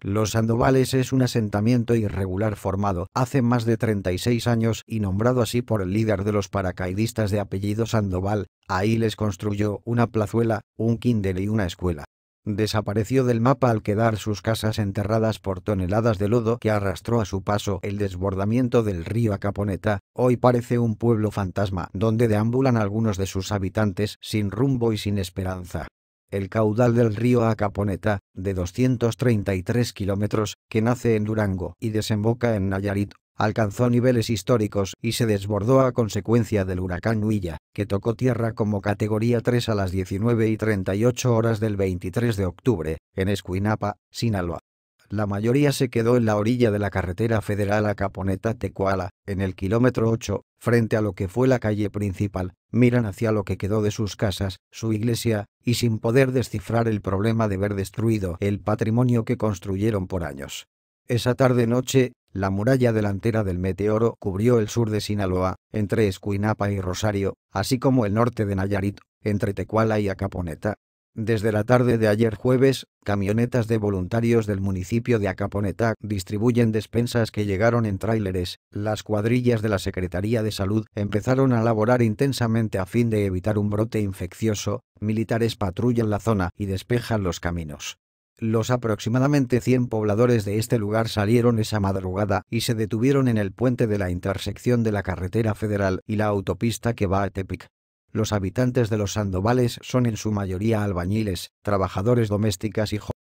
Los Sandovales es un asentamiento irregular formado hace más de 36 años y nombrado así por el líder de los paracaidistas de apellido Sandoval. Ahí les construyó una plazuela, un kinder y una escuela. Desapareció del mapa al quedar sus casas enterradas por toneladas de lodo que arrastró a su paso el desbordamiento del río Acaponeta. Hoy parece un pueblo fantasma donde deambulan algunos de sus habitantes sin rumbo y sin esperanza. El caudal del río Acaponeta, de 233 kilómetros, que nace en Durango y desemboca en Nayarit, alcanzó niveles históricos y se desbordó a consecuencia del huracán Huilla, que tocó tierra como categoría 3 a las 19 y 38 horas del 23 de octubre, en Escuinapa, Sinaloa la mayoría se quedó en la orilla de la carretera federal a Caponeta-Tecuala, en el kilómetro 8, frente a lo que fue la calle principal, miran hacia lo que quedó de sus casas, su iglesia, y sin poder descifrar el problema de ver destruido el patrimonio que construyeron por años. Esa tarde-noche, la muralla delantera del meteoro cubrió el sur de Sinaloa, entre Escuinapa y Rosario, así como el norte de Nayarit, entre Tecuala y Acaponeta, desde la tarde de ayer jueves, camionetas de voluntarios del municipio de Acaponetac distribuyen despensas que llegaron en tráileres. Las cuadrillas de la Secretaría de Salud empezaron a laborar intensamente a fin de evitar un brote infeccioso, militares patrullan la zona y despejan los caminos. Los aproximadamente 100 pobladores de este lugar salieron esa madrugada y se detuvieron en el puente de la intersección de la carretera federal y la autopista que va a Tepic. Los habitantes de los Sandovales son en su mayoría albañiles, trabajadores domésticas y jóvenes.